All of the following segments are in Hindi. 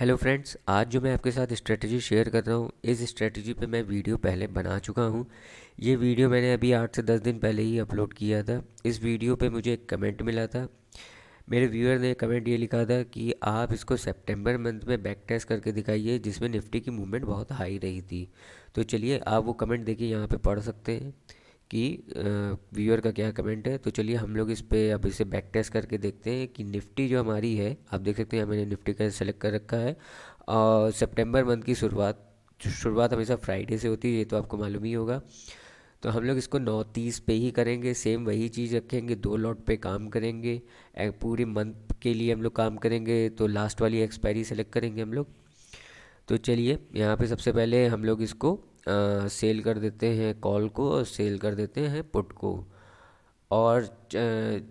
हेलो फ्रेंड्स आज जो मैं आपके साथ स्ट्रेटजी शेयर कर रहा हूँ इस स्ट्रेटजी पे मैं वीडियो पहले बना चुका हूँ ये वीडियो मैंने अभी आठ से दस दिन पहले ही अपलोड किया था इस वीडियो पे मुझे एक कमेंट मिला था मेरे व्यूअर ने कमेंट ये लिखा था कि आप इसको सितंबर मंथ में बैक टेस्ट करके दिखाइए जिसमें निफ्टी की मूवमेंट बहुत हाई रही थी तो चलिए आप वो कमेंट देखिए यहाँ पर पढ़ सकते हैं कि व्यूअर का क्या कमेंट है तो चलिए हम लोग इस पर अब इसे बैक टेस्ट करके देखते हैं कि निफ्टी जो हमारी है आप देख सकते हैं मैंने निफ्टी का सेलेक्ट कर रखा है और सेप्टेम्बर मंथ की शुरुआत शुरुआत हमेशा फ्राइडे से होती है ये तो आपको मालूम ही होगा तो हम लोग इसको नौ तीस पे ही करेंगे सेम वही चीज़ रखेंगे दो लॉट पे काम करेंगे पूरे मंथ के लिए हम लोग काम करेंगे तो लास्ट वाली एक्सपायरी सेलेक्ट करेंगे हम लोग तो चलिए यहाँ पे सबसे पहले हम लोग इसको सेल कर देते हैं कॉल को और सेल कर देते हैं पुट को और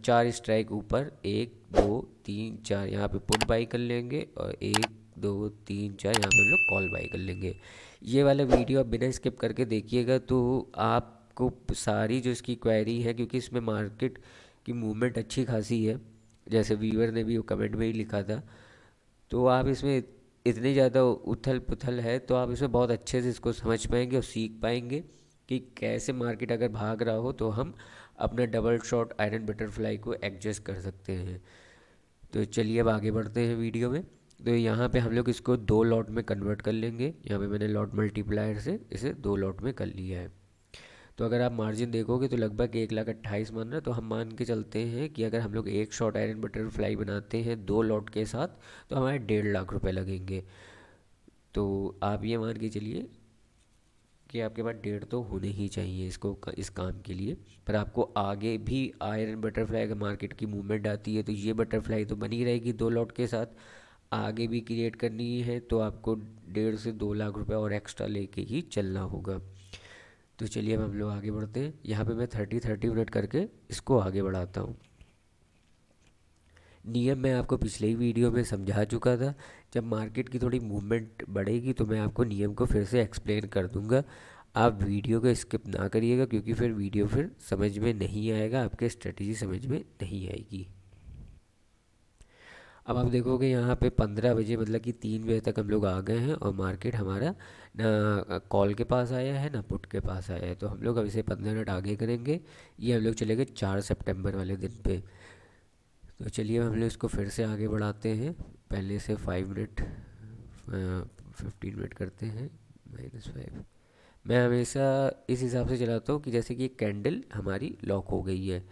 चार स्ट्राइक ऊपर एक दो तीन चार यहाँ पे पुट बाई कर लेंगे और एक दो तीन चार यहाँ पे हम लोग कॉल बाई कर लेंगे ये वाला वीडियो आप बिना स्किप करके देखिएगा तो आपको सारी जो इसकी क्वेरी है क्योंकि इसमें मार्केट की मूवमेंट अच्छी खासी है जैसे व्यूअर ने भी वो कमेंट में ही लिखा था तो आप इसमें इतनी ज़्यादा उथल पुथल है तो आप इसमें बहुत अच्छे से इसको समझ पाएंगे और सीख पाएंगे कि कैसे मार्केट अगर भाग रहा हो तो हम अपना डबल शॉट आयरन बटरफ्लाई को एडजस्ट कर सकते हैं तो चलिए अब आगे बढ़ते हैं वीडियो में तो यहाँ पे हम लोग इसको दो लॉट में कन्वर्ट कर लेंगे यहाँ पे मैंने लॉट मल्टीप्लायर से इसे दो लॉट में कर लिया है तो अगर आप मार्जिन देखोगे तो लगभग एक लाख अट्ठाईस मान रहा है तो हम मान के चलते हैं कि अगर हम लोग एक शॉट आयरन बटरफ्लाई बनाते हैं दो लॉट के साथ तो हमारे डेढ़ लाख रुपये लगेंगे तो आप ये मान के चलिए कि आपके पास डेढ़ तो होने ही चाहिए इसको इस काम के लिए पर आपको आगे भी आयरन बटरफ्लाई अगर मार्केट की मूवमेंट आती है तो ये बटरफ्लाई तो बनी रहेगी दो लॉट के साथ आगे भी क्रिएट करनी है तो आपको डेढ़ से दो लाख रुपए और एक्स्ट्रा लेके ही चलना होगा तो चलिए अब हम लोग आगे बढ़ते हैं यहाँ पे मैं थर्टी थर्टी मिनट करके इसको आगे बढ़ाता हूँ नियम मैं आपको पिछले ही वीडियो में समझा चुका था जब मार्केट की थोड़ी मूवमेंट बढ़ेगी तो मैं आपको नियम को फिर से एक्सप्लेन कर दूंगा आप वीडियो को स्किप ना करिएगा क्योंकि फिर वीडियो फिर समझ में नहीं आएगा आपके स्ट्रेटजी समझ में नहीं आएगी अब आप देखोगे यहाँ पे पंद्रह बजे मतलब कि तीन बजे तक हम लोग आ गए हैं और मार्केट हमारा ना कॉल के पास आया है ना पुट के पास आया है तो हम लोग अब इसे पंद्रह मिनट आगे करेंगे ये हम लोग चले गए चार सेप्टेम्बर वाले दिन पर तो चलिए हम लोग इसको फिर से आगे बढ़ाते हैं पहले से फाइव मिनट फिफ्टीन मिनट करते हैं माइनस फाइव मैं हमेशा इस हिसाब से चलाता हूँ कि जैसे कि कैंडल हमारी लॉक हो गई है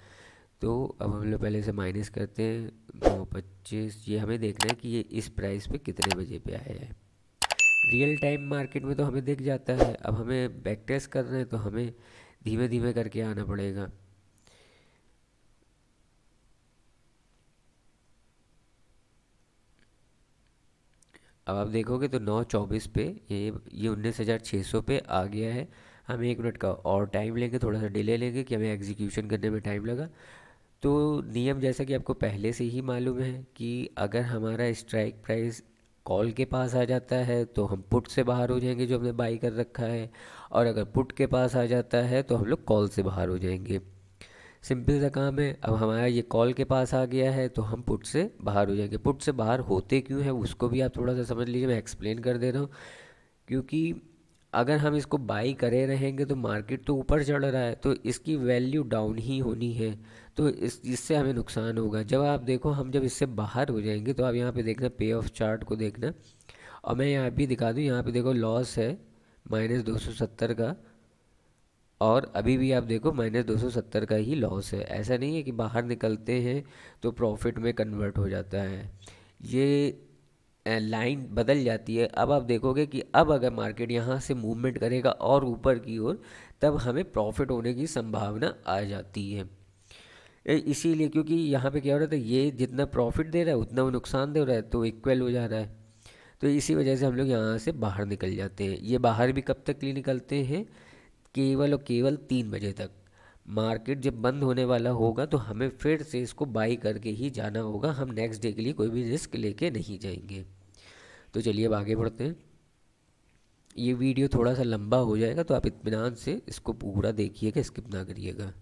तो अब हम लोग पहले से माइनस करते हैं दो पच्चीस ये हमें देखना है कि ये इस प्राइस पे कितने बजे पे आया है रियल टाइम मार्केट में तो हमें दिख जाता है अब हमें बैक टेस्ट कर रहे हैं तो हमें धीमे धीमे करके आना पड़ेगा अब आप देखोगे तो नौ चौबीस पे ये ये उन्नीस हज़ार छः सौ पे आ गया है हम एक मिनट का और टाइम लेंगे थोड़ा सा डिले लेंगे कि हमें एग्जीक्यूशन करने में टाइम लगा तो नियम जैसा कि आपको पहले से ही मालूम है कि अगर हमारा स्ट्राइक प्राइस कॉल के पास आ जाता है तो हम पुट से बाहर हो जाएंगे जो हमने बाई कर रखा है और अगर पुट के पास आ जाता है तो हम लोग कॉल से बाहर हो जाएंगे सिंपल सा काम है अब हमारा ये कॉल के पास आ गया है तो हम पुट से बाहर हो जाएंगे पुट से बाहर होते क्यों है उसको भी आप थोड़ा सा समझ लीजिए मैं एक्सप्लेन कर दे रहा हूँ क्योंकि अगर हम इसको बाई करे रहेंगे तो मार्केट तो ऊपर चढ़ रहा है तो इसकी वैल्यू डाउन ही होनी है तो इस इससे हमें नुकसान होगा जब आप देखो हम जब इससे बाहर हो जाएंगे तो आप यहाँ पे देखना पे ऑफ चार्ट को देखना और मैं यहाँ भी दिखा दूँ यहाँ पे देखो लॉस है माइनस दो सौ सत्तर का और अभी भी आप देखो माइनस दो सौ सत्तर का ही लॉस है ऐसा नहीं है कि बाहर निकलते हैं तो प्रॉफिट में कन्वर्ट हो जाता है ये लाइन बदल जाती है अब आप देखोगे कि अब अगर मार्केट यहाँ से मूवमेंट करेगा और ऊपर की ओर तब हमें प्रॉफिट होने की संभावना आ जाती है इसीलिए क्योंकि यहाँ पे क्या हो रहा था ये जितना प्रॉफिट दे रहा है उतना वो नुकसान दे रहा है तो इक्वल हो जा रहा है तो इसी वजह से हम लोग यहाँ से बाहर निकल जाते हैं ये बाहर भी कब तक लिए निकलते हैं केवल और केवल तीन बजे तक मार्केट जब बंद होने वाला होगा तो हमें फिर से इसको बाई करके ही जाना होगा हम नेक्स्ट डे के लिए कोई भी रिस्क लेके नहीं जाएंगे तो चलिए अब आगे बढ़ते हैं ये वीडियो थोड़ा सा लंबा हो जाएगा तो आप इतमान से इसको पूरा देखिएगा स्किप ना करिएगा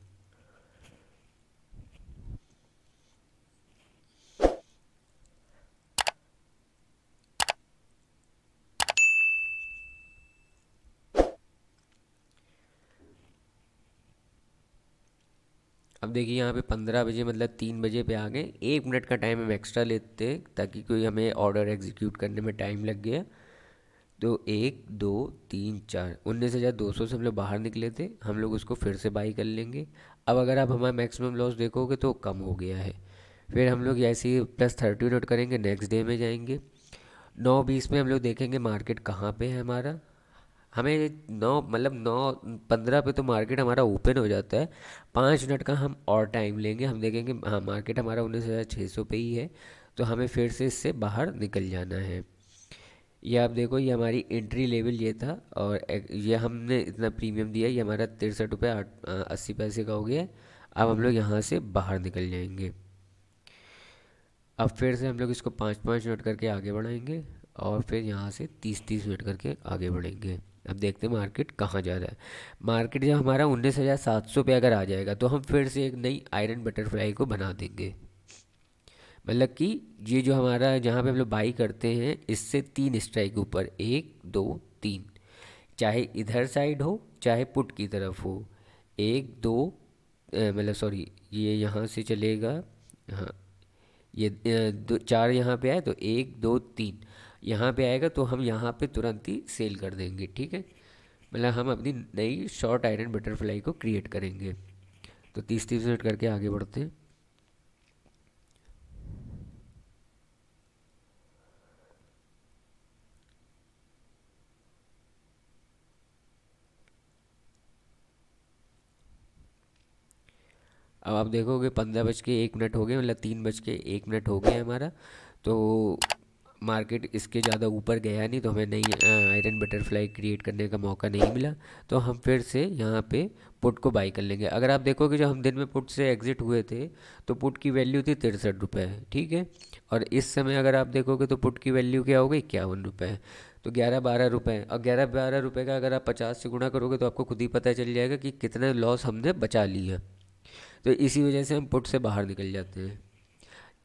देखिए यहाँ पे पंद्रह बजे मतलब तीन बजे पे आ गए एक मिनट का टाइम हम एक्स्ट्रा लेते ताकि कोई हमें ऑर्डर एग्जीक्यूट करने में टाइम लग गया तो एक दो तीन चार उन्नीस हज़ार दो सौ से हम लोग बाहर निकले थे हम लोग उसको फिर से बाई कर लेंगे अब अगर आप हमारा मैक्सिमम लॉस देखोगे तो कम हो गया है फिर हम लोग ऐसे ही प्लस थर्टी नोट करेंगे नेक्स्ट डे में जाएंगे नौ बीस में हम लोग देखेंगे मार्केट कहाँ पे है हमारा हमें नौ मतलब नौ पंद्रह पे तो मार्केट हमारा ओपन हो जाता है पाँच मिनट का हम और टाइम लेंगे हम देखेंगे हाँ मार्केट हमारा उन्नीस हज़ार छः सौ पे ही है तो हमें फिर से इससे बाहर निकल जाना है ये आप देखो ये हमारी एंट्री लेवल ये था और ये हमने इतना प्रीमियम दिया ये हमारा तिरसठ रुपये आठ अस्सी पैसे का हो गया अब हम लोग यहाँ से बाहर निकल जाएंगे अब फिर से हम लोग इसको पाँच पाँच मिनट करके आगे बढ़ाएंगे और फिर यहाँ से तीस तीस मिनट करके आगे बढ़ेंगे अब देखते हैं मार्केट कहाँ जा रहा है मार्केट जब हमारा उन्नीस हज़ार सात सौ पे अगर आ जाएगा तो हम फिर से एक नई आयरन बटरफ्लाई को बना देंगे मतलब कि ये जो हमारा जहाँ पे हम लोग बाई करते हैं इससे तीन स्ट्राइक ऊपर एक दो तीन चाहे इधर साइड हो चाहे पुट की तरफ हो एक दो मतलब सॉरी ये यहाँ से चलेगा हाँ ये दो चार यहाँ पे आए तो एक दो तीन यहाँ पे आएगा तो हम यहाँ पे तुरंत ही सेल कर देंगे ठीक है मतलब हम अपनी नई शॉर्ट आयरन बटरफ्लाई को क्रिएट करेंगे तो तीस तीस मिनट करके आगे बढ़ते हैं अब आप देखोगे पंद्रह बज के एक मिनट हो गए मतलब तीन बज के एक मिनट हो गया हमारा तो मार्केट इसके ज़्यादा ऊपर गया नहीं तो हमें नई आयरन बटरफ्लाई क्रिएट करने का मौका नहीं मिला तो हम फिर से यहाँ पे पुट को बाई कर लेंगे अगर आप देखोगे जब हम दिन में पुट से एग्ज़िट हुए थे तो पुट की वैल्यू थी तिरसठ रुपये ठीक है और इस समय अगर आप देखोगे तो पुट की वैल्यू क्या हो गई इक्यावन रुपये तो ग्यारह बारह रुपये और ग्यारह बारह रुपये का अगर आप पचास से गुणा करोगे तो आपको खुद ही पता चल जाएगा कि कितना लॉस हमने बचा लिया तो इसी वजह से हम पुट से बाहर निकल जाते हैं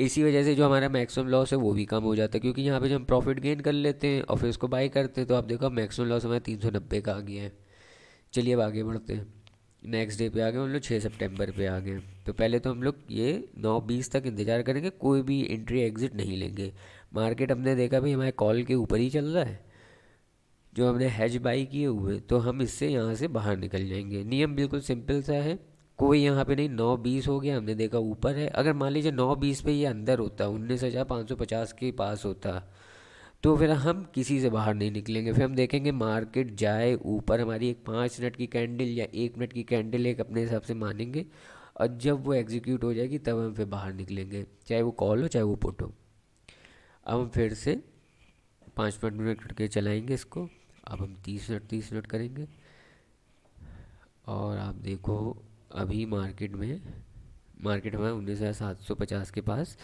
इसी वजह से जो हमारा मैक्सिमम लॉस है वो भी कम हो जाता है क्योंकि यहाँ पे जब हम प्रॉफिट गेन कर लेते हैं और फिर उसको बाई करते हैं तो आप देखो मैक्सिमम लॉस हमारा तीन सौ नब्बे का आ गया है चलिए अब आगे बढ़ते हैं नेक्स्ट डे पे आ गए हम लोग छः सेप्टेम्बर पे आ गए तो पहले तो हम लोग ये नौ बीस तक इंतज़ार करेंगे कोई भी एंट्री एग्ज़िट नहीं लेंगे मार्केट हमने देखा भाई हमारे कॉल के ऊपर ही चल रहा है जो हमने हैज बाई किए हुए तो हम इससे यहाँ से बाहर निकल जाएंगे नियम बिल्कुल सिंपल सा है कोई यहाँ पे नहीं नौ बीस हो गया हमने देखा ऊपर है अगर मान लीजिए नौ बीस पे ये अंदर होता उन्नीस हज़ार पाँच सौ पचास के पास होता तो फिर हम किसी से बाहर नहीं निकलेंगे फिर हम देखेंगे मार्केट जाए ऊपर हमारी एक पाँच मिनट की कैंडल या एक मिनट की कैंडल एक अपने हिसाब से मानेंगे और जब वो एग्जीक्यूट हो जाएगी तब हम फिर बाहर निकलेंगे चाहे वो कॉल हो चाहे वो पुट हो अब हम फिर से पाँच मिनट मिनट करके चलाएंगे इसको अब हम तीस मिनट तीस मिनट करेंगे और आप देखो अभी मार्केट में मार्केट हमारा उन्नीस हज़ार सात सौ पचास के पास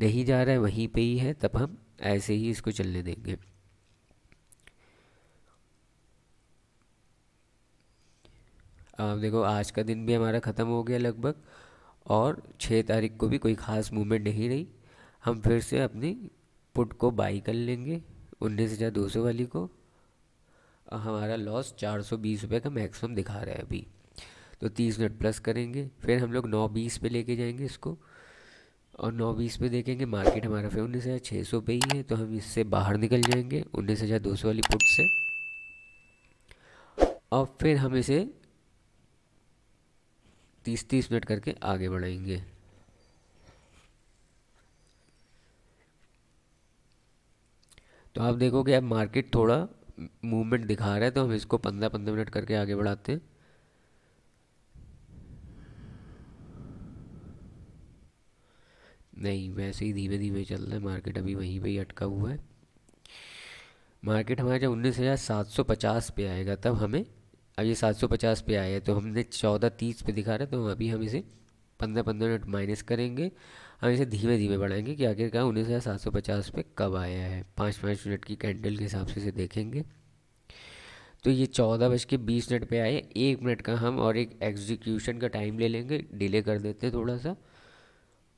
नहीं जा रहा है वहीं पे ही है तब हम ऐसे ही इसको चलने देंगे आप देखो आज का दिन भी हमारा ख़त्म हो गया लगभग और छः तारीख को भी कोई ख़ास मूवमेंट नहीं रही हम फिर से अपनी पुट को बाई कर लेंगे उन्नीस हज़ार दो सौ वाली को हमारा लॉस चार सौ बीस रुपये का मैक्सिमम दिखा रहा है अभी तो तीस मिनट प्लस करेंगे फिर हम लोग नौ बीस पे लेके जाएंगे इसको और नौ बीस पे देखेंगे मार्केट हमारा फिर उन्नीस हज़ार छः सौ पे ही है तो हम इससे बाहर निकल जाएंगे उन्नीस हज़ार दो सौ वाली पुट से और फिर हम इसे तीस तीस मिनट करके आगे बढ़ाएंगे तो आप देखोगे अब मार्केट थोड़ा मूवमेंट दिखा रहा है तो हम इसको पंद्रह पंद्रह मिनट करके आगे बढ़ाते हैं नहीं वैसे ही धीमे धीमे चल रहा है मार्केट अभी वहीं पर ही अटका हुआ है मार्केट हमारा जब उन्नीस हज़ार सात सौ पचास पे आएगा तब हमें अब ये सात सौ पचास पे आया है तो हमने चौदह तीस पे दिखा रहा है तो अभी हम इसे पंद्रह पंद्रह मिनट माइनस करेंगे हम इसे धीमे धीमे बढ़ाएंगे कि आखिरकार उन्नीस हज़ार सात सौ पचास पे कब आया है पाँच पाँच मिनट की कैंडल के हिसाब से इसे देखेंगे तो ये चौदह बज के बीस मिनट पर आए एक मिनट का हम और एक एग्जीक्यूशन का टाइम ले लेंगे डिले कर देते हैं थोड़ा सा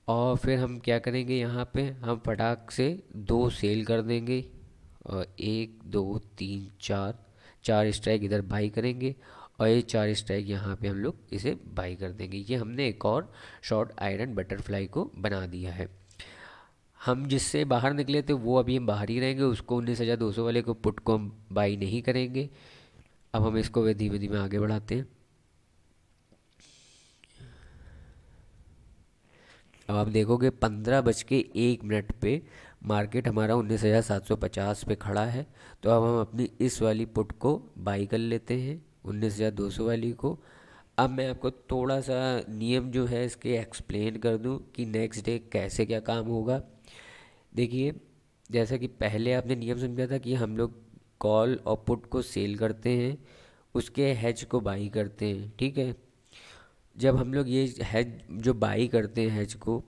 और फिर हम क्या करेंगे यहाँ पे हम फटाक से दो सेल कर देंगे और एक दो तीन चार चार स्ट्राइक इधर बाई करेंगे और ये चार स्ट्राइक यहाँ पे हम लोग इसे बाई कर देंगे ये हमने एक और शॉर्ट आयरन बटरफ्लाई को बना दिया है हम जिससे बाहर निकले थे वो अभी हम बाहर ही रहेंगे उसको उन्नीस हज़ार दो सौ वाले को पुट को हम बाई नहीं करेंगे अब हम इसको धीमे धीमे आगे बढ़ाते हैं अब आप देखोगे पंद्रह बज के एक मिनट पे मार्केट हमारा उन्नीस हज़ार सात सौ पचास पे खड़ा है तो अब हम अपनी इस वाली पुट को बाई कर लेते हैं उन्नीस हज़ार दो सौ वाली को अब मैं आपको थोड़ा सा नियम जो है इसके एक्सप्लेन कर दूं कि नेक्स्ट डे कैसे क्या काम होगा देखिए जैसा कि पहले आपने नियम समझा था कि हम लोग कॉल और पुट को सेल करते हैं उसके हेज को बाई करते हैं ठीक है जब हम लोग ये हैज जो बाई करते हैं हैज को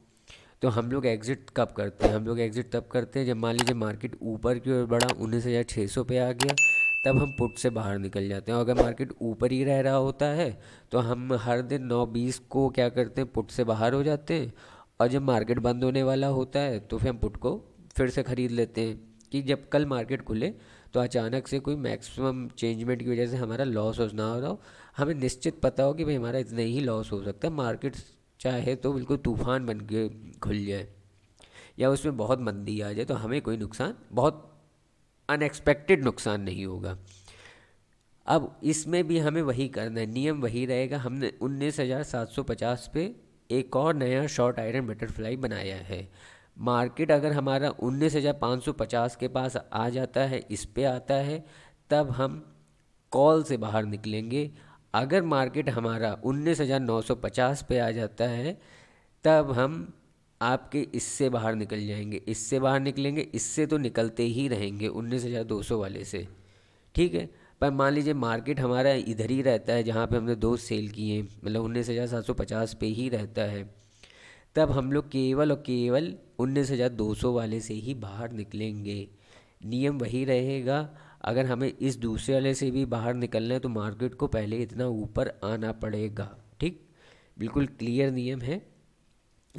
तो हम लोग एग्ज़िट कब करते हैं हम लोग एग्ज़िट तब करते हैं जब मान लीजिए मार्केट ऊपर की ओर बढ़ा उन्नीस हज़ार छः सौ पे आ गया तब हम पुट से बाहर निकल जाते हैं और अगर मार्केट ऊपर ही रह रहा होता है तो हम हर दिन नौ बीस को क्या करते हैं पुट से बाहर हो जाते हैं और जब मार्केट बंद होने वाला होता है तो फिर हम पुट को फिर से ख़रीद लेते हैं कि जब कल मार्केट खुले तो अचानक से कोई मैक्सिमम चेंजमेंट की वजह से हमारा लॉस हो ना हो रहा हो हमें निश्चित पता हो कि भाई हमारा इतना ही लॉस हो सकता है मार्केट चाहे तो बिल्कुल तूफान बन के खुल जाए या उसमें बहुत मंदी आ जाए तो हमें कोई नुकसान बहुत अनएक्सपेक्टेड नुकसान नहीं होगा अब इसमें भी हमें वही करना है नियम वही रहेगा हमने उन्नीस हज़ार सात सौ पचास पे एक और नया शॉर्ट आयरन बटरफ्लाई बनाया है मार्केट अगर हमारा उन्नीस हज़ार पाँच सौ पचास के पास आ जाता है इस पर आता है तब हम कॉल से बाहर निकलेंगे अगर मार्केट हमारा उन्नीस हज़ार नौ सौ पचास पे आ जाता है तब हम आपके इससे बाहर निकल जाएंगे इससे बाहर निकलेंगे इससे तो निकलते ही रहेंगे उन्नीस हज़ार दो सौ वाले से ठीक है पर मान लीजिए मार्केट हमारा इधर ही रहता है जहाँ पे हमने दो सेल किए मतलब उन्नीस हज़ार सात सौ पचास पे ही रहता है तब हम लोग केवल और केवल उन्नीस हज़ार दो सौ वाले से ही बाहर निकलेंगे नियम वही रहेगा अगर हमें इस दूसरे वाले से भी बाहर निकलना है तो मार्केट को पहले इतना ऊपर आना पड़ेगा ठीक बिल्कुल क्लियर नियम है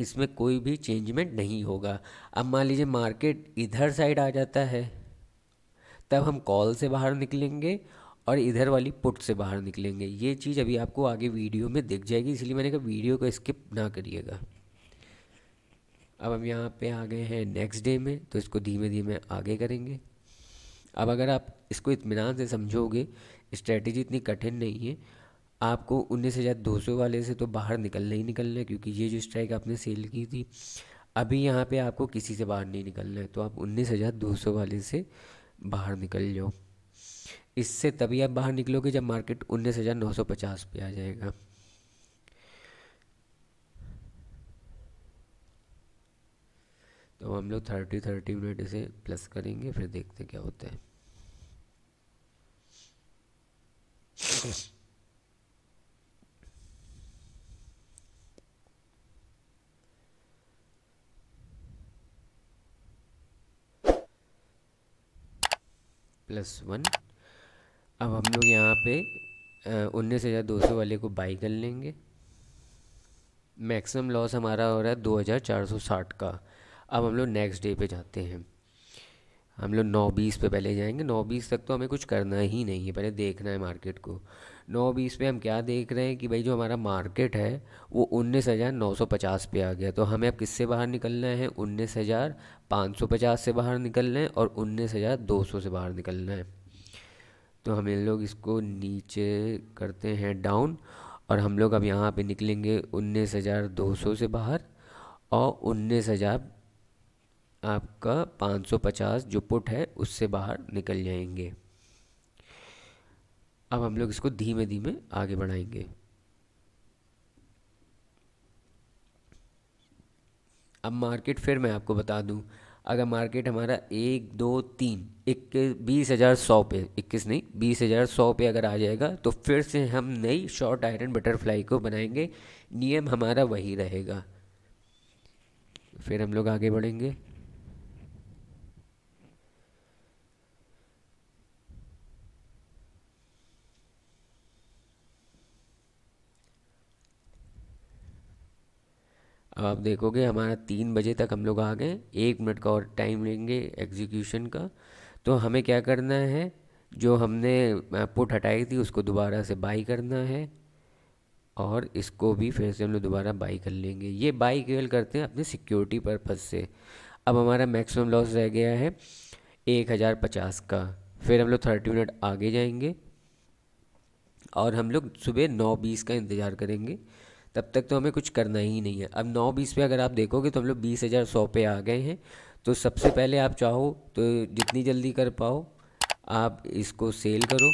इसमें कोई भी चेंजमेंट नहीं होगा अब मान लीजिए मार्केट इधर साइड आ जाता है तब हम कॉल से बाहर निकलेंगे और इधर वाली पुट से बाहर निकलेंगे ये चीज़ अभी आपको आगे वीडियो में दिख जाएगी इसलिए मैंने कहा वीडियो को स्किप ना करिएगा अब हम यहाँ पे आ गए हैं नेक्स्ट डे में तो इसको धीमे धीमे आगे करेंगे अब अगर आप इसको इतमान से समझोगे स्ट्रेटजी इतनी कठिन नहीं है आपको उन्नीस हज़ार दो सौ वाले से तो बाहर निकलना ही निकलना है क्योंकि ये जो स्ट्राइक आपने सेल की थी अभी यहाँ पे आपको किसी से बाहर नहीं निकलना है तो आप उन्नीस हज़ार दो सौ वाले से बाहर निकल जाओ इससे तभी आप बाहर निकलोगे जब मार्केट उन्नीस हज़ार नौ सौ पचास पे आ जाएगा तो हम लोग थर्टी थर्टी मिनट इसे प्लस करेंगे फिर देखते क्या होता है प्लस वन अब हम लोग यहाँ पे उन्नीस हज़ार दो सौ वाले को बाई कर लेंगे मैक्सिमम लॉस हमारा हो रहा है दो हज़ार चार सौ साठ का अब हम लोग नेक्स्ट डे पे जाते हैं हम लोग नौ बीस पे पहले जाएंगे नौ बीस तक तो हमें कुछ करना ही नहीं है पहले देखना है मार्केट को नौ बीस पे हम क्या देख रहे हैं कि भाई जो हमारा मार्केट है वो उन्नीस हज़ार नौ सौ पचास पे आ गया तो हमें अब किससे बाहर निकलना है उन्नीस हज़ार पाँच सौ पचास से बाहर निकलना है और उन्नीस हज़ार दो सौ से बाहर निकलना है तो हम लोग इसको नीचे करते हैं डाउन और हम लोग अब यहाँ पे निकलेंगे उन्नीस हज़ार दो सौ से बाहर और उन्नीस हज़ार आपका 550 जो पुट है उससे बाहर निकल जाएंगे अब हम लोग इसको धीमे धीमे आगे बढ़ाएंगे अब मार्केट फिर मैं आपको बता दूं अगर मार्केट हमारा एक दो तीन इक्कीस बीस हज़ार सौ पे इक्कीस नहीं बीस हज़ार सौ पे अगर आ जाएगा तो फिर से हम नई शॉर्ट आयरन बटरफ्लाई को बनाएंगे नियम हमारा वही रहेगा फिर हम लोग आगे बढ़ेंगे अब आप देखोगे हमारा तीन बजे तक हम लोग आ गए एक मिनट का और टाइम लेंगे एग्जीक्यूशन का तो हमें क्या करना है जो हमने पुट हटाई थी उसको दोबारा से बाई करना है और इसको भी फिर से हम लोग दोबारा बाई कर लेंगे ये बाई केवल करते हैं अपने सिक्योरिटी पर्पज़ से अब हमारा मैक्सिमम लॉस रह गया है एक हज़ार पचास का फिर हम लोग थर्टी मिनट आगे जाएंगे और हम लोग सुबह नौ बीस का इंतज़ार करेंगे तब तक तो हमें कुछ करना ही नहीं है अब नौ बीस पे अगर आप देखोगे तो हम लोग बीस हज़ार सौ पे आ गए हैं तो सबसे पहले आप चाहो तो जितनी जल्दी कर पाओ आप इसको सेल करो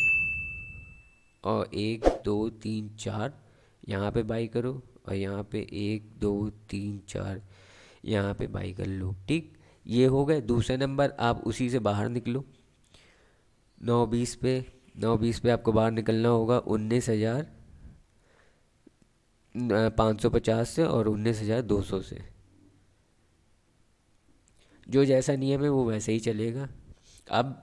और एक दो तीन चार यहाँ पे बाई करो और यहाँ पे एक दो तीन चार यहाँ पे बाई कर लो ठीक ये हो गए दूसरे नंबर आप उसी से बाहर निकलो नौ बीस पे नौ बीस पे आपको बाहर निकलना होगा उन्नीस हज़ार पाँच सौ पचास से और उन्नीस हज़ार दो सौ से जो जैसा नियम है वो वैसे ही चलेगा अब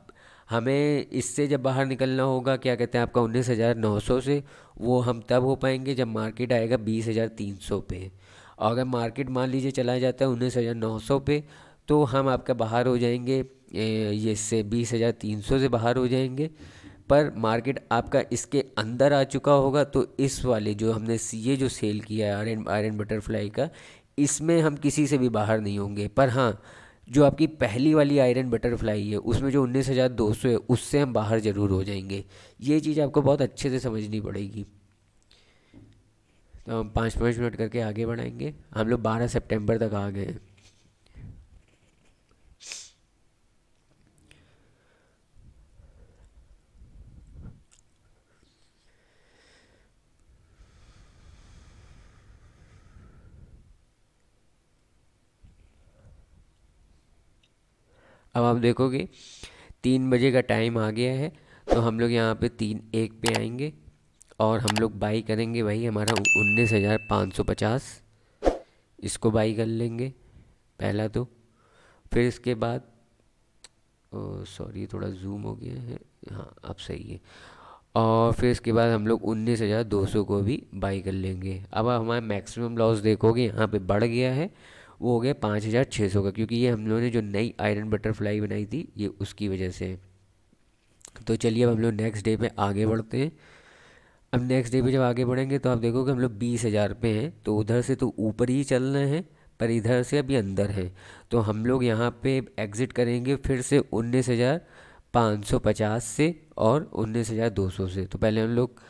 हमें इससे जब बाहर निकलना होगा क्या कहते हैं आपका उन्नीस हज़ार नौ सौ से वो हम तब हो पाएंगे जब मार्केट आएगा बीस हज़ार तीन सौ पे और अगर मार्केट मान लीजिए चला जाता है उन्नीस हज़ार नौ सौ पे तो हम आपका बाहर हो जाएंगे ये इससे बीस हज़ार तीन सौ से बाहर हो जाएंगे पर मार्केट आपका इसके अंदर आ चुका होगा तो इस वाले जो हमने ये जो सेल किया है आयरन आयरन बटरफ्लाई का इसमें हम किसी से भी बाहर नहीं होंगे पर हाँ जो आपकी पहली वाली आयरन बटरफ्लाई है उसमें जो उन्नीस हज़ार दो सौ है उससे हम बाहर ज़रूर हो जाएंगे ये चीज़ आपको बहुत अच्छे से समझनी पड़ेगी तो हम पाँच पाँच मिनट करके आगे बढ़ाएंगे हम लोग बारह सितंबर तक आ गए हैं अब आप देखोगे तीन बजे का टाइम आ गया है तो हम लोग यहाँ पे तीन एक पे आएंगे और हम लोग बाई करेंगे भाई हमारा उन्नीस हज़ार पाँच सौ पचास इसको बाई कर लेंगे पहला तो फिर इसके बाद सॉरी थोड़ा जूम हो गया है हाँ अब सही है और फिर इसके बाद हम लोग उन्नीस हज़ार दो सौ को भी बाई कर लेंगे अब हमारा मैक्सिमम लॉस देखोगे यहाँ पे बढ़ गया है वो हो गया पाँच हज़ार छः सौ का क्योंकि ये हम लोगों ने जो नई आयरन बटरफ्लाई बनाई थी ये उसकी वजह से है तो चलिए अब हम लोग नेक्स्ट डे पे आगे बढ़ते हैं अब नेक्स्ट डे पे जब आगे बढ़ेंगे तो आप देखोगे हम लोग बीस हज़ार पे हैं तो उधर से तो ऊपर ही चल रहे हैं पर इधर से अभी अंदर हैं तो हम लोग यहाँ पे एग्ज़िट करेंगे फिर से उन्नीस हज़ार पाँच सौ पचास से और उन्नीस हज़ार दो सौ से तो पहले हम लोग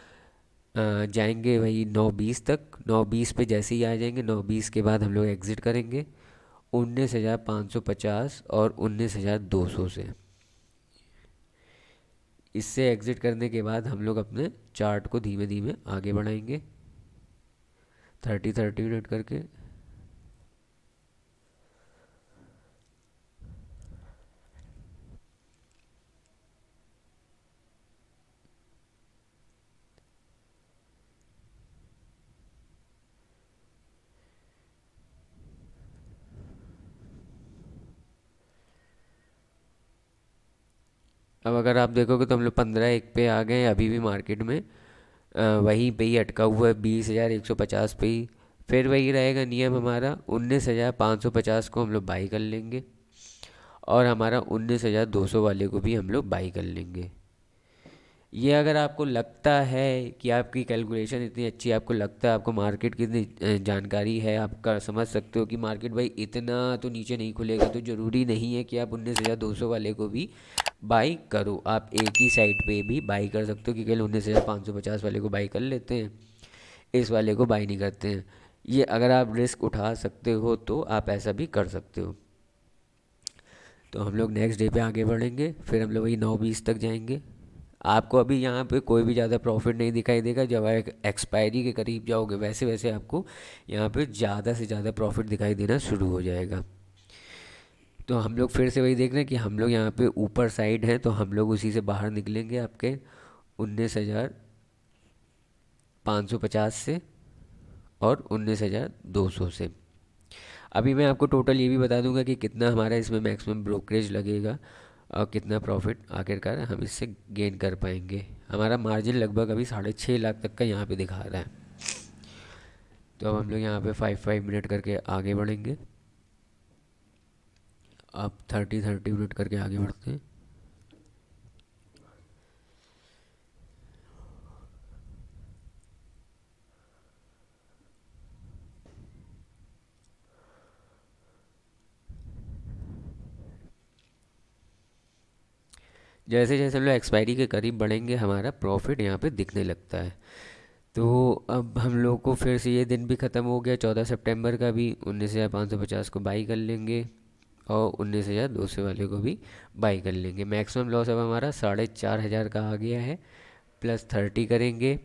जाएंगे वही नौ बीस तक नौ बीस पे जैसे ही आ जाएंगे नौ बीस के बाद हम लोग एग्ज़िट करेंगे उन्नीस हज़ार पाँच सौ पचास और उन्नीस हज़ार दो सौ से इससे एग्ज़िट करने के बाद हम लोग अपने चार्ट को धीमे धीमे आगे बढ़ाएंगे थर्टी थर्टी मिनट करके अब अगर आप देखोगे तो हम लोग पंद्रह एक पे आ गए अभी भी मार्केट में वहीं पे ही अटका हुआ है बीस हज़ार एक सौ पचास पे ही फिर वही रहेगा नियम हमारा उन्नीस हज़ार पाँच सौ पचास को हम लोग बाई कर लेंगे और हमारा उन्नीस हज़ार दो सौ वाले को भी हम लोग बाई कर लेंगे ये अगर आपको लगता है कि आपकी कैलकुलेशन इतनी अच्छी है आपको लगता है आपको मार्केट की इतनी जानकारी है कर समझ सकते हो कि मार्केट भाई इतना तो नीचे नहीं खुलेगा तो ज़रूरी नहीं है कि आप उन्नीस हज़ार दो सौ वाले को भी बाई करो आप एक ही साइट पे भी बाई कर सकते हो कि कल उन्नीस हज़ार पाँच सौ पचास वाले को बाई कर लेते हैं इस वाले को बाई नहीं करते हैं ये अगर आप रिस्क उठा सकते हो तो आप ऐसा भी कर सकते हो तो हम लोग नेक्स्ट डे पे आगे बढ़ेंगे फिर हम लोग वही नौ बीस तक जाएंगे आपको अभी यहाँ पे कोई भी ज़्यादा प्रॉफिट नहीं दिखाई देगा जब आप एक्सपायरी के करीब जाओगे वैसे वैसे आपको यहाँ पे ज़्यादा से ज़्यादा प्रॉफिट दिखाई देना शुरू हो जाएगा तो हम लोग फिर से वही देख रहे हैं कि हम लोग यहाँ पे ऊपर साइड हैं तो हम लोग उसी से बाहर निकलेंगे आपके उन्नीस हज़ार पाँच सौ पचास से और उन्नीस हज़ार दो सौ से अभी मैं आपको टोटल ये भी बता दूंगा कि कितना हमारा इसमें मैक्सिमम ब्रोकरेज लगेगा और कितना प्रॉफिट आखिरकार हम इससे गेन कर पाएंगे हमारा मार्जिन लगभग अभी साढ़े छः लाख तक का यहाँ पे दिखा रहा है तो अब हम लोग यहाँ पे फाइव फाइव मिनट करके आगे बढ़ेंगे अब थर्टी थर्टी मिनट करके आगे बढ़ते हैं जैसे जैसे हम लोग एक्सपायरी के करीब बढ़ेंगे हमारा प्रॉफिट यहाँ पे दिखने लगता है तो अब हम लोग को फिर से ये दिन भी ख़त्म हो गया चौदह सितंबर का भी उन्नीस हज़ार पाँच सौ पचास को बाई कर लेंगे और उन्नीस हज़ार दो सौ वाले को भी बाई कर लेंगे मैक्सिमम लॉस अब हमारा साढ़े चार हज़ार का आ गया है प्लस थर्टी करेंगे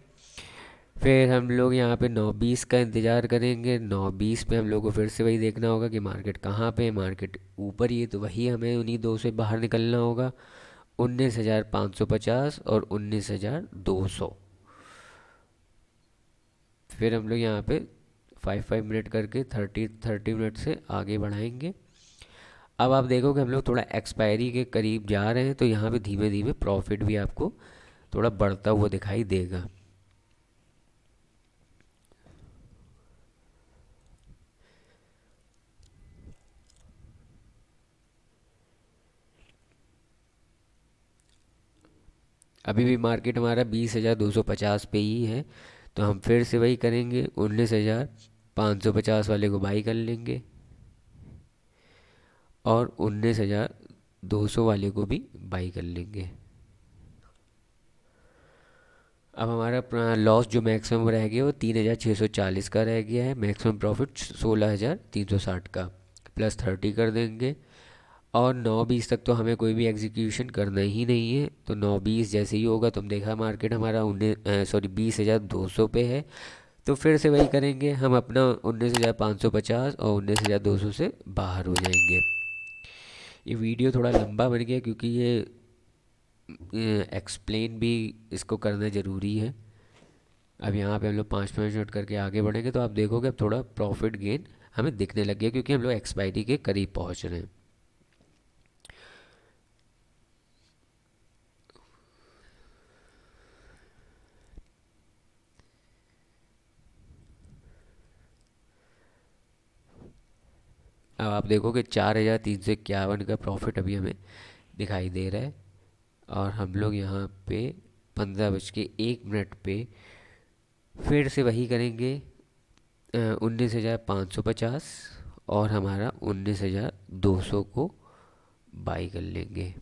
फिर हम लोग यहाँ पे नौ बीस का इंतज़ार करेंगे नौ बीस पे हम लोग को फिर से वही देखना होगा कि मार्केट कहाँ पे मार्केट ऊपर ही है तो वही हमें उन्हीं दो से बाहर निकलना होगा उन्नीस हज़ार पाँच सौ पचास और उन्नीस हज़ार दो सौ फिर हम लोग यहाँ पे फाइव फाइव मिनट करके थर्टी थर्टी मिनट से आगे बढ़ाएंगे अब आप देखोगे हम लोग थोड़ा एक्सपायरी के करीब जा रहे हैं तो यहाँ पे धीमे धीमे प्रॉफिट भी आपको थोड़ा बढ़ता हुआ दिखाई देगा अभी भी मार्केट हमारा बीस हज़ार दो सौ पचास पे ही है तो हम फिर से वही करेंगे उन्नीस हज़ार पाँच सौ पचास वाले को बाई कर लेंगे और उन्नीस हज़ार दो सौ वाले को भी बाई कर लेंगे अब हमारा लॉस जो मैक्सिमम रह गया वो तीन हज़ार छः सौ चालीस का रह गया है मैक्सिमम प्रॉफिट सोलह हज़ार तीन सौ साठ का प्लस थर्टी कर देंगे और नौ बीस तक तो हमें कोई भी एग्जीक्यूशन करना ही नहीं है तो नौ बीस जैसे ही होगा तुम देखा मार्केट हमारा उन्नीस सॉरी बीस हज़ार दो सौ पे है तो फिर से वही करेंगे हम अपना उन्नीस हज़ार पाँच सौ पचास और उन्नीस हज़ार दो सौ से बाहर हो जाएंगे ये वीडियो थोड़ा लंबा बन गया क्योंकि ये एक्सप्लेन भी इसको करना ज़रूरी है अब यहाँ पे हम लोग पाँच पाँच मिनट करके आगे बढ़ेंगे तो आप देखोगे अब थोड़ा प्रॉफिट गेन हमें दिखने लग गया क्योंकि हम लोग एक्सपायरी के करीब पहुँच रहे हैं अब आप देखोगे चार हज़ार तीन सौ इक्यावन का प्रॉफिट अभी हमें दिखाई दे रहा है और हम लोग यहाँ पे पंद्रह बज के एक मिनट पे फिर से वही करेंगे उन्नीस हज़ार पाँच सौ पचास और हमारा उन्नीस हज़ार दो सौ को बाई कर लेंगे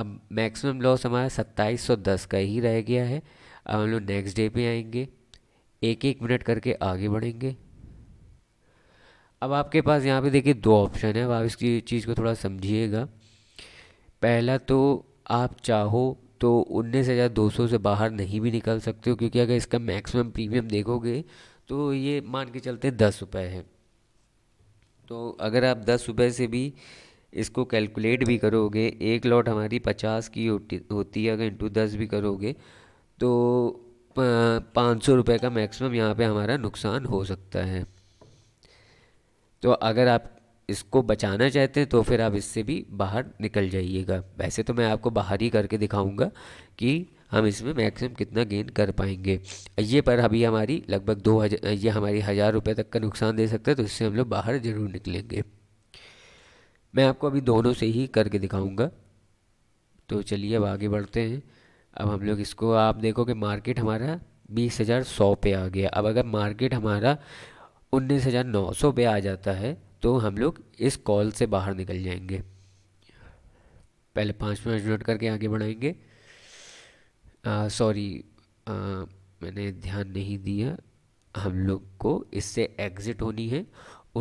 अब मैक्सिमम लॉस हमारा सत्ताईस सौ दस का ही रह गया है अब हम लोग नेक्स्ट डे पे आएंगे एक एक मिनट करके आगे बढ़ेंगे अब आपके पास यहाँ पे देखिए दो ऑप्शन है आप इसकी चीज़ को थोड़ा समझिएगा पहला तो आप चाहो तो उन्नीस हज़ार दो सौ से बाहर नहीं भी निकल सकते हो क्योंकि अगर इसका मैक्सिमम प्रीमियम देखोगे तो ये मान के चलते दस रुपये है तो अगर आप दस रुपये से भी इसको कैलकुलेट भी करोगे एक लॉट हमारी पचास की होती होती है अगर इंटू दस भी करोगे तो पाँच सौ रुपये का मैक्सिमम यहाँ पे हमारा नुकसान हो सकता है तो अगर आप इसको बचाना चाहते हैं तो फिर आप इससे भी बाहर निकल जाइएगा वैसे तो मैं आपको बाहर ही करके दिखाऊंगा कि हम इसमें मैक्सिमम कितना गेन कर पाएंगे ये पर अभी हमारी लगभग दो हज़ार ये हमारी हज़ार रुपये तक का नुकसान दे सकता है तो इससे हम लोग बाहर ज़रूर निकलेंगे मैं आपको अभी दोनों से ही करके दिखाऊँगा तो चलिए अब आगे बढ़ते हैं अब हम लोग इसको आप देखो कि मार्केट हमारा बीस हज़ार सौ पे आ गया अब अगर मार्केट हमारा उन्नीस हज़ार नौ सौ पे आ जाता है तो हम लोग इस कॉल से बाहर निकल जाएंगे पहले पाँच पाँच मिनट करके आगे बढ़ाएंगे सॉरी मैंने ध्यान नहीं दिया हम लोग को इससे एग्ज़िट होनी है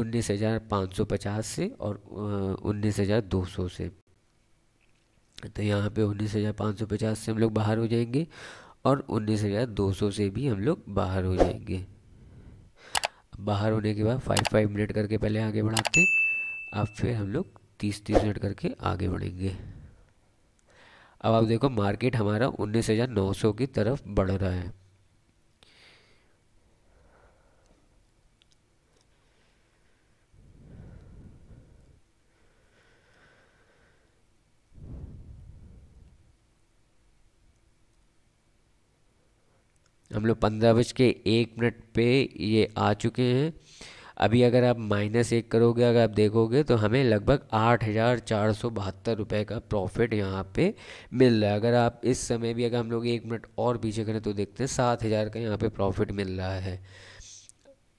उन्नीस हज़ार पाँच सौ पचास से और उन्नीस हज़ार दो सौ से तो यहाँ पे उन्नीस हज़ार पाँच सौ पचास से हम लोग बाहर हो जाएंगे और उन्नीस हज़ार दो सौ से भी हम लोग बाहर हो जाएंगे बाहर होने के बाद फाइव फाइव मिनट करके पहले आगे बढ़ाते अब फिर हम लोग तीस तीस मिनट करके आगे बढ़ेंगे अब आप देखो मार्केट हमारा उन्नीस हज़ार नौ सौ की तरफ बढ़ रहा है हम लोग पंद्रह बज के एक मिनट पे ये आ चुके हैं अभी अगर आप माइनस एक करोगे अगर आप देखोगे तो हमें लगभग आठ हज़ार चार सौ बहत्तर रुपये का प्रॉफिट यहाँ पे मिल रहा है अगर आप इस समय भी अगर हम लोग एक मिनट और पीछे करें तो देखते हैं सात हज़ार का यहाँ पे प्रॉफिट मिल रहा है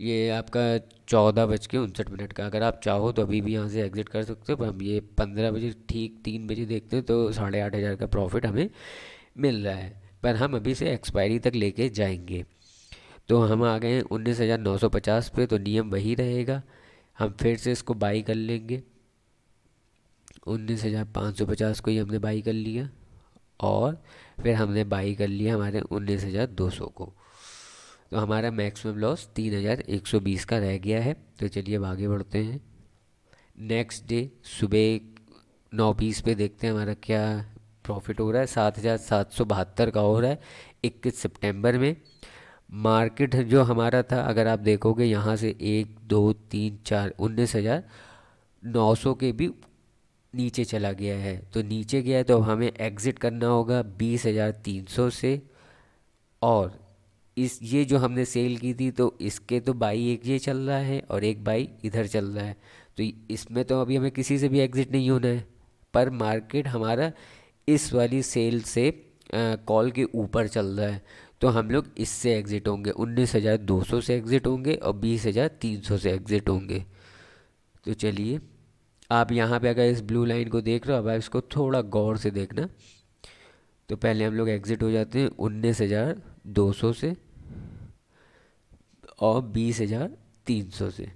ये आपका चौदह बज के उनसठ मिनट का अगर आप चाहो तो अभी भी यहाँ से एग्ज़िट कर सकते हो पर हम ये पंद्रह बजे ठीक तीन बजे देखते हैं तो साढ़े आठ हज़ार का प्रॉफिट हमें मिल रहा है पर हम अभी से एक्सपायरी तक लेके जाएंगे तो हम आ गए हैं उन्नीस हज़ार नौ सौ पचास पे तो नियम वही रहेगा हम फिर से इसको बाई कर लेंगे उन्नीस हज़ार पाँच सौ पचास को ही हमने बाई कर लिया और फिर हमने बाई कर लिया हमारे उन्नीस हज़ार दो सौ को तो हमारा मैक्सिमम लॉस तीन हज़ार एक सौ बीस का रह गया है तो चलिए अब आगे बढ़ते हैं नेक्स्ट डे सुबह नौ बीस पे देखते हैं हमारा क्या प्रॉफिट हो रहा है सात हज़ार सात सौ बहत्तर का हो रहा है इक्कीस सितंबर में मार्केट जो हमारा था अगर आप देखोगे यहाँ से एक दो तीन चार उन्नीस हज़ार नौ सौ के भी नीचे चला गया है तो नीचे गया है तो अब हमें एग्ज़िट करना होगा बीस हज़ार तीन सौ से और इस ये जो हमने सेल की थी तो इसके तो बाई एक ये चल रहा है और एक बाई इधर चल रहा है तो इसमें तो अभी हमें किसी से भी एग्ज़िट नहीं होना है पर मार्केट हमारा इस वाली सेल से कॉल के ऊपर चल रहा है तो हम लोग इससे एग्ज़िट होंगे उन्नीस हज़ार दो सौ से एग्ज़िट होंगे और बीस हज़ार तीन सौ से एग्ज़िट होंगे तो चलिए आप यहाँ पे अगर इस ब्लू लाइन को देख रहे हो अब आप इसको थोड़ा गौर से देखना तो पहले हम लोग एग्ज़िट हो जाते हैं उन्नीस हज़ार दो सौ से और बीस हज़ार तीन सौ से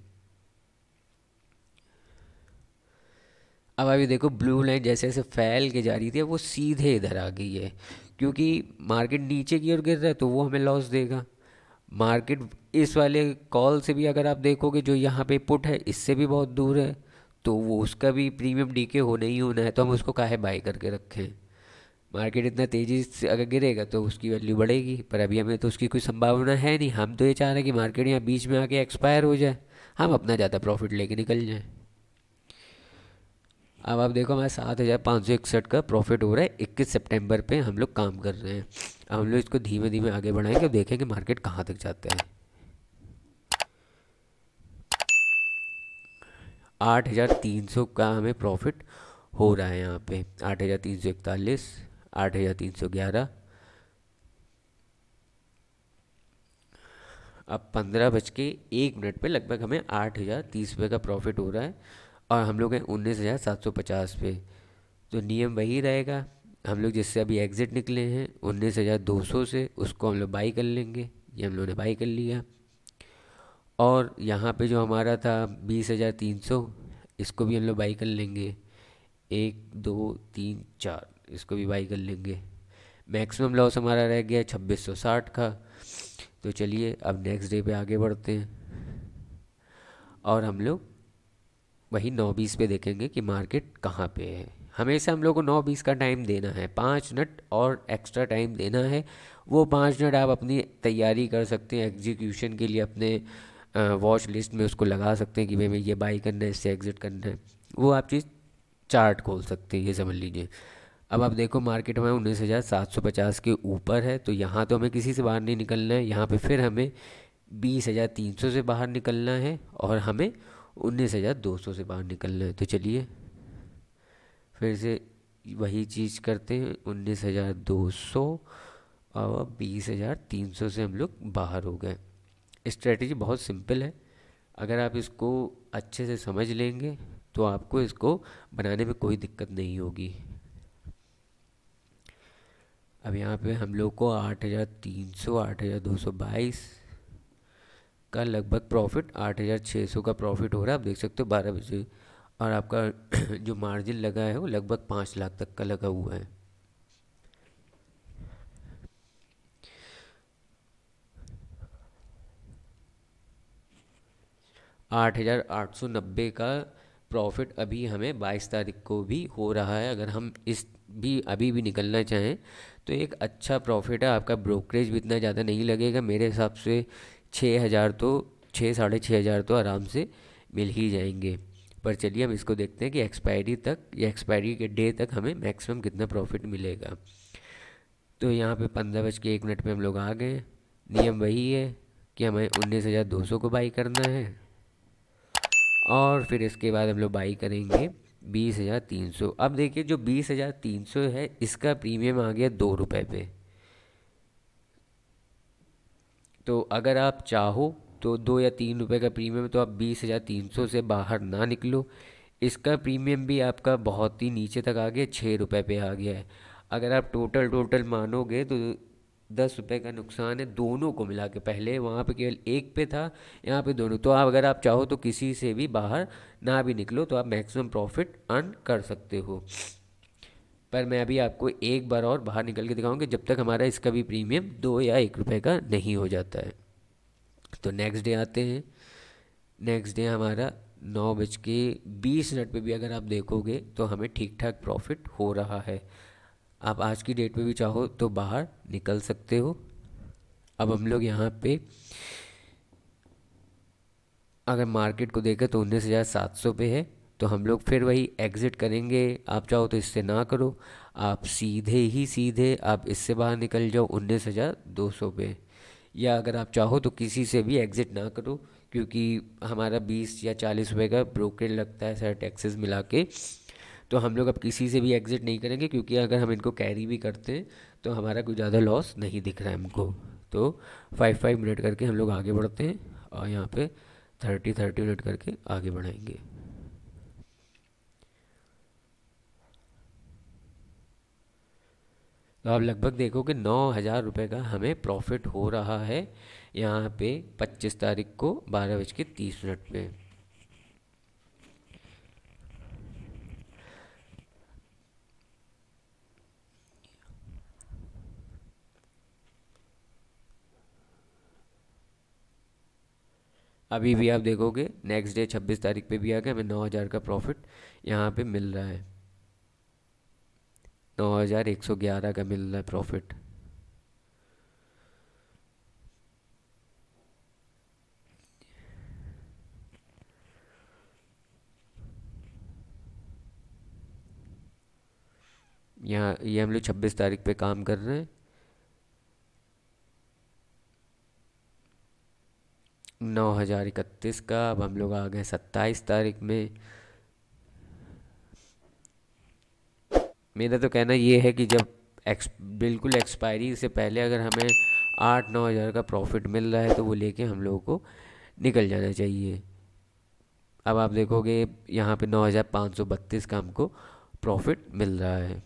अब अभी देखो ब्लू लाइन जैसे जैसे फैल के जा रही थी वो सीधे इधर आ गई है क्योंकि मार्केट नीचे की ओर गिर रहा है तो वो हमें लॉस देगा मार्केट इस वाले कॉल से भी अगर आप देखोगे जो यहाँ पे पुट है इससे भी बहुत दूर है तो वो उसका भी प्रीमियम डीके होना ही होना है तो हम उसको काहे बाई करके रखें मार्केट इतना तेज़ी से अगर गिरेगा तो उसकी वैल्यू बढ़ेगी पर अभी हमें तो उसकी कोई संभावना है नहीं हम तो ये चाह रहे हैं कि मार्केट यहाँ बीच में आके एक्सपायर हो जाए हम अपना ज़्यादा प्रॉफिट लेके निकल जाएँ अब आप देखो हमारे सात हज़ार पाँच सौ इकसठ का प्रॉफिट हो रहा है इक्कीस सितंबर पे हम लोग काम कर रहे हैं अब हम लोग इसको धीमे धीमे आगे बढ़ाएंगे और देखेंगे मार्केट कहाँ तक जाता है आठ हज़ार तीन सौ का हमें प्रॉफिट हो रहा है यहाँ पे आठ हज़ार तीन सौ इकतालीस आठ हज़ार तीन सौ ग्यारह अब पंद्रह बज के एक मिनट पे लगभग हमें आठ हज़ार तीस रुपये का प्रॉफिट हो रहा है और हम लोग हैं उन्नीस हज़ार सात सौ पचास पे तो नियम वही रहेगा हम लोग जिससे अभी एग्ज़िट निकले हैं उन्नीस हज़ार दो सौ से उसको हम लोग बाई कर लेंगे ये हम लोगों ने बाई कर लिया और यहाँ पे जो हमारा था बीस हज़ार तीन सौ इसको भी हम लोग बाई कर लेंगे एक दो तीन चार इसको भी बाई कर लेंगे मैक्सिमम लॉस हमारा रह गया छब्बीस सौ साठ का तो चलिए अब नेक्स्ट डे पे आगे बढ़ते हैं और हम लोग वही नौ बीस पे देखेंगे कि मार्केट कहाँ पे है हमेशा हम लोग को नौ बीस का टाइम देना है पाँच मिनट और एक्स्ट्रा टाइम देना है वो पाँच मिनट आप अपनी तैयारी कर सकते हैं एग्जीक्यूशन के लिए अपने वॉच लिस्ट में उसको लगा सकते हैं कि भाई मैं ये बाई करना है इससे एग्ज़िट करना है वो आप चीज़ चार्ट खोल सकते हैं ये समझ लीजिए अब आप देखो मार्केट हमारे उन्नीस हज़ार सात सौ पचास के ऊपर है तो यहाँ तो हमें किसी से बाहर नहीं निकलना है यहाँ पे फिर हमें बीस हज़ार तीन सौ से बाहर निकलना है और हमें उन्नीस हज़ार दो सौ से बाहर निकलना है तो चलिए फिर से वही चीज़ करते हैं उन्नीस हज़ार दो सौ और बीस हज़ार तीन सौ से हम लोग बाहर हो गए स्ट्रेटजी बहुत सिंपल है अगर आप इसको अच्छे से समझ लेंगे तो आपको इसको बनाने में कोई दिक्कत नहीं होगी अब यहाँ पे हम लोग को आठ हज़ार तीन सौ आठ हज़ार दो सौ बाईस का लगभग प्रॉफिट आठ हज़ार छः सौ का प्रॉफिट हो रहा है आप देख सकते हो बारह बजे और आपका जो मार्जिन लगा है वो लगभग पाँच लाख तक का लगा हुआ है आठ हज़ार आठ सौ नब्बे का प्रॉफिट अभी हमें बाईस तारीख को भी हो रहा है अगर हम इस भी अभी भी निकलना चाहें तो एक अच्छा प्रॉफिट है आपका ब्रोकरेज भी इतना ज़्यादा नहीं लगेगा मेरे हिसाब से छः हज़ार तो छः साढ़े छः हज़ार तो आराम से मिल ही जाएंगे पर चलिए हम इसको देखते हैं कि एक्सपायरी तक या एक्सपायरी के डे तक हमें मैक्सिमम कितना प्रॉफिट मिलेगा तो यहाँ पे पंद्रह बज के एक मिनट पर हम लोग आ गए नियम वही है कि हमें उन्नीस हज़ार दो सौ को बाई करना है और फिर इसके बाद हम लोग बाई करेंगे बीस हज़ार तीन सौ अब देखिए जो बीस हज़ार तीन सौ है इसका प्रीमियम आ गया दो रुपये पे तो अगर आप चाहो तो दो या तीन रुपए का प्रीमियम तो आप बीस हज़ार तीन सौ से बाहर ना निकलो इसका प्रीमियम भी आपका बहुत ही नीचे तक आ गया छः रुपये पर आ गया है अगर आप टोटल टोटल मानोगे तो दस रुपये का नुकसान है दोनों को मिला के पहले वहाँ पे केवल एक पे था यहाँ पे दोनों तो आप अगर आप चाहो तो किसी से भी बाहर ना भी निकलो तो आप मैक्सिमम प्रॉफिट अर्न कर सकते हो पर मैं अभी आपको एक बार और बाहर निकल के दिखाऊंगा जब तक हमारा इसका भी प्रीमियम दो या एक रुपये का नहीं हो जाता है तो नेक्स्ट डे आते हैं नेक्स्ट डे हमारा नौ बज के बीस मिनट पर भी अगर आप देखोगे तो हमें ठीक ठाक प्रॉफिट हो रहा है आप आज की डेट में भी चाहो तो बाहर निकल सकते हो अब हम लोग यहाँ पे अगर मार्केट को देखें तो उन्नीस हज़ार सात सौ पे है तो हम लोग फिर वही एग्ज़िट करेंगे आप चाहो तो इससे ना करो आप सीधे ही सीधे आप इससे बाहर निकल जाओ उन्नीस हज़ार दो सौ पे या अगर आप चाहो तो किसी से भी एग्ज़िट ना करो क्योंकि हमारा बीस या चालीस रुपये का ब्रोकर लगता है सर टैक्सेस मिला के तो हम लोग अब किसी से भी एग्ज़िट नहीं करेंगे क्योंकि अगर हम इनको कैरी भी करते हैं तो हमारा कोई ज़्यादा लॉस नहीं दिख रहा है हमको तो फाइव फाइव मिनट करके हम लोग आगे बढ़ते हैं और यहाँ पे थर्टी थर्टी मिनट करके आगे बढ़ाएंगे तो आप लगभग देखो कि नौ हज़ार रुपये का हमें प्रॉफिट हो रहा है यहाँ पे पच्चीस तारीख को बारह बज के तीस मिनट पे अभी भी आप देखोगे नेक्स्ट डे छब्बीस तारीख पे भी आ गया हमें नौ हज़ार का प्रॉफिट यहाँ पे मिल रहा है नौ हज़ार एक सौ ग्यारह का मिल रहा है प्रॉफिट यहाँ ये हम लोग छब्बीस तारीख पे काम कर रहे हैं नौ हज़ार इकतीस का अब हम लोग आ गए सत्ताईस तारीख में मेरा तो कहना ये है कि जब एक्स बिल्कुल एक्सपायरी से पहले अगर हमें आठ नौ हज़ार का प्रॉफिट मिल रहा है तो वो लेके हम लोगों को निकल जाना चाहिए अब आप देखोगे यहाँ पे नौ हज़ार पाँच सौ बत्तीस का हमको प्रॉफिट मिल रहा है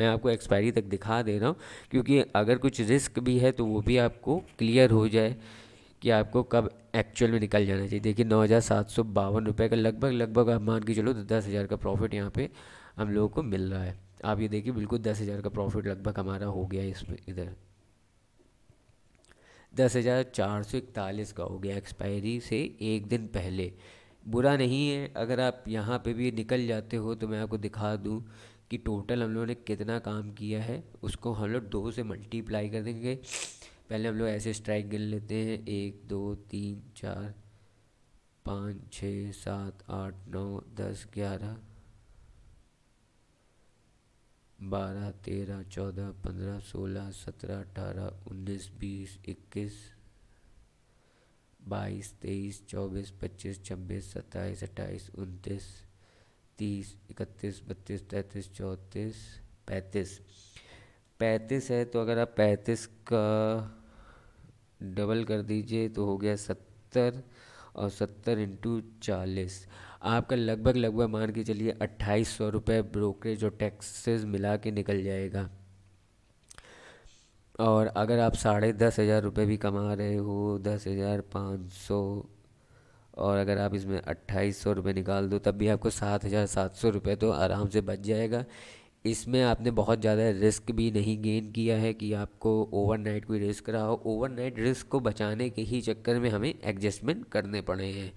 मैं आपको एक्सपायरी तक दिखा दे रहा हूँ क्योंकि अगर कुछ रिस्क भी है तो वो भी आपको क्लियर हो जाए कि आपको कब एक्चुअल में निकल जाना चाहिए देखिए नौ हज़ार सात सौ बावन रुपये का लगभग लगभग आप मान के चलो तो दस हज़ार का प्रॉफिट यहाँ पे हम लोगों को मिल रहा है आप ये देखिए बिल्कुल दस हज़ार का प्रॉफिट लगभग हमारा हो गया इसमें इधर दस हज़ार चार सौ इकतालीस का हो गया एक्सपायरी से एक दिन पहले बुरा नहीं है अगर आप यहाँ पे भी निकल जाते हो तो मैं आपको दिखा दूँ कि टोटल हम लोगों ने कितना काम किया है उसको हम लोग दो से मल्टीप्लाई कर देंगे पहले हम लोग ऐसे स्ट्राइक गिन लेते हैं एक दो तीन चार पाँच छः सात आठ नौ दस ग्यारह बारह तेरह चौदह पंद्रह सोलह सत्रह अठारह उन्नीस बीस इक्कीस बाईस तेईस चौबीस पच्चीस छब्बीस सत्ताईस अट्ठाईस उनतीस तीस इकतीस बत्तीस तैंतीस चौंतीस पैंतीस पैंतीस है तो अगर आप पैंतीस का डबल कर दीजिए तो हो गया सत्तर और सत्तर इंटू चालीस आपका लगभग लगभग मान के चलिए अट्ठाईस सौ रुपये ब्रोकरेज और टैक्सेस मिला के निकल जाएगा और अगर आप साढ़े दस हज़ार रुपये भी कमा रहे हो दस हज़ार पाँच सौ और अगर आप इसमें अट्ठाईस सौ रुपये निकाल दो तब भी आपको सात हज़ार सात सौ रुपये तो आराम से बच जाएगा इसमें आपने बहुत ज़्यादा रिस्क भी नहीं गेन किया है कि आपको ओवरनाइट कोई रिस्क रहा हो ओवरनाइट रिस्क को बचाने के ही चक्कर में हमें एडजस्टमेंट करने पड़े हैं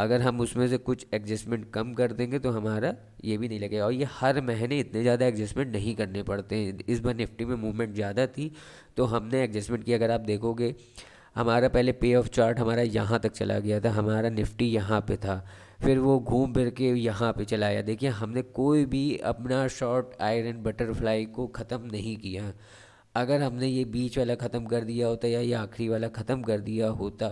अगर हम उसमें से कुछ एडजस्टमेंट कम कर देंगे तो हमारा ये भी नहीं लगेगा और ये हर महीने इतने ज़्यादा एडजस्टमेंट नहीं करने पड़ते हैं इस बार निफ्टी में मूवमेंट ज़्यादा थी तो हमने एडजस्टमेंट किया अगर आप देखोगे हमारा पहले पे ऑफ चार्ट हमारा यहाँ तक चला गया था हमारा निफ्टी यहाँ पे था फिर वो घूम फिर के यहाँ पे चला आया देखिए हमने कोई भी अपना शॉर्ट आयरन बटरफ्लाई को ख़त्म नहीं किया अगर हमने ये बीच वाला ख़त्म कर दिया होता या ये आखिरी वाला ख़त्म कर दिया होता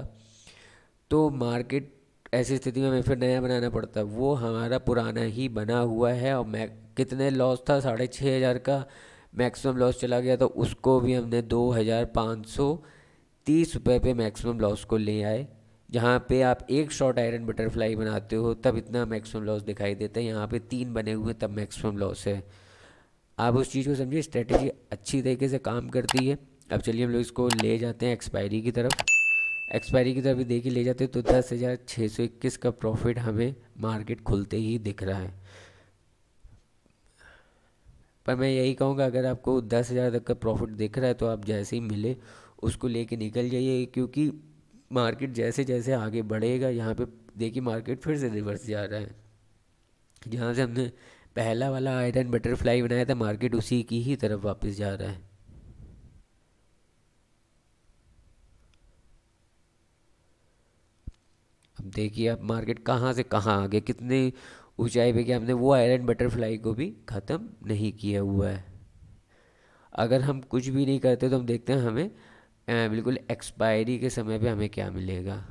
तो मार्केट ऐसी स्थिति में हमें फिर नया बनाना पड़ता है वो हमारा पुराना ही बना हुआ है और मै कितने लॉस था साढ़े छः हज़ार का मैक्सिमम लॉस चला गया तो उसको भी हमने दो हज़ार पाँच सौ तीस रुपये पे मैक्सिमम लॉस को ले आए जहाँ पे आप एक शॉर्ट आयरन बटरफ्लाई बनाते हो तब इतना मैक्सिमम लॉस दिखाई देता है यहाँ पे तीन बने हुए तब मैक्सिमम लॉस है आप उस चीज़ को समझिए स्ट्रेटजी अच्छी तरीके से काम करती है अब चलिए हम लोग इसको ले जाते हैं एक्सपायरी की तरफ एक्सपायरी की तरफ तो देखी ले जाते तो दस हज़ार छः सौ इक्कीस का प्रॉफिट हमें मार्केट खुलते ही दिख रहा है पर मैं यही कहूँगा अगर आपको दस हज़ार तक का प्रॉफिट दिख रहा है तो आप जैसे ही मिले उसको लेके निकल जाइए क्योंकि मार्केट जैसे जैसे आगे बढ़ेगा यहाँ पे देखिए मार्केट फिर से रिवर्स जा रहा है जहाँ से हमने पहला वाला आयरन बटरफ्लाई बनाया था मार्केट उसी की ही तरफ वापस जा रहा है अब देखिए अब मार्केट कहाँ से कहाँ आ गया कितनी ऊंचाई पे कि हमने वो आयरन बटरफ्लाई को भी ख़त्म नहीं किया हुआ है अगर हम कुछ भी नहीं करते तो हम देखते हैं हमें बिल्कुल एक्सपायरी के समय पे हमें क्या मिलेगा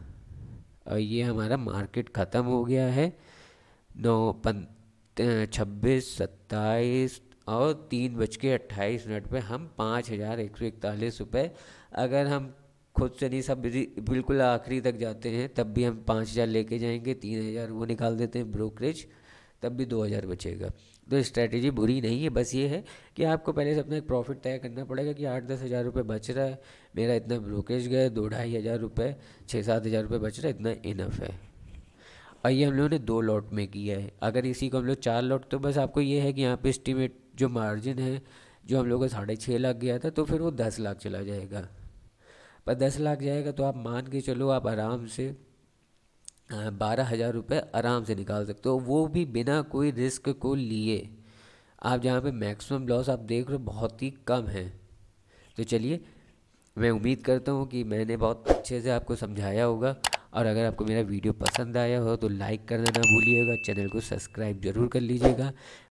और ये हमारा मार्केट ख़त्म हो गया है नौ पन छब्बीस सत्ताईस और तीन बज के अट्ठाईस मिनट पर हम पाँच हज़ार एक सौ इकतालीस रुपये अगर हम खुद से नहीं सब बिल्कुल आखिरी तक जाते हैं तब भी हम पाँच हज़ार लेके जाएंगे तीन हज़ार वो निकाल देते हैं ब्रोकरेज तब भी दो हज़ार बचेगा तो स्ट्रैटेजी बुरी नहीं है बस ये है कि आपको पहले से अपना एक प्रॉफिट तय करना पड़ेगा कि आठ दस हज़ार रुपये बच रहा है मेरा इतना ब्रोकरेज गया दो ढाई हज़ार रुपये छः सात हज़ार रुपये बच रहा है इतना इनफ है और ये हम लोगों ने दो लॉट में किया है अगर इसी को हम लोग चार लॉट तो बस आपको ये है कि यहाँ पे एस्टिमेट जो मार्जिन है जो हम लोग का साढ़े छः लाख गया था तो फिर वो दस लाख चला जाएगा पर दस लाख जाएगा तो आप मान के चलो आप आराम से बारह हज़ार रुपये आराम से निकाल सकते हो वो भी बिना कोई रिस्क को लिए आप जहाँ पे मैक्सिमम लॉस आप देख रहे हो बहुत ही कम है तो चलिए मैं उम्मीद करता हूँ कि मैंने बहुत अच्छे से आपको समझाया होगा और अगर आपको मेरा वीडियो पसंद आया हो तो लाइक करना ना भूलिएगा चैनल को सब्सक्राइब ज़रूर कर लीजिएगा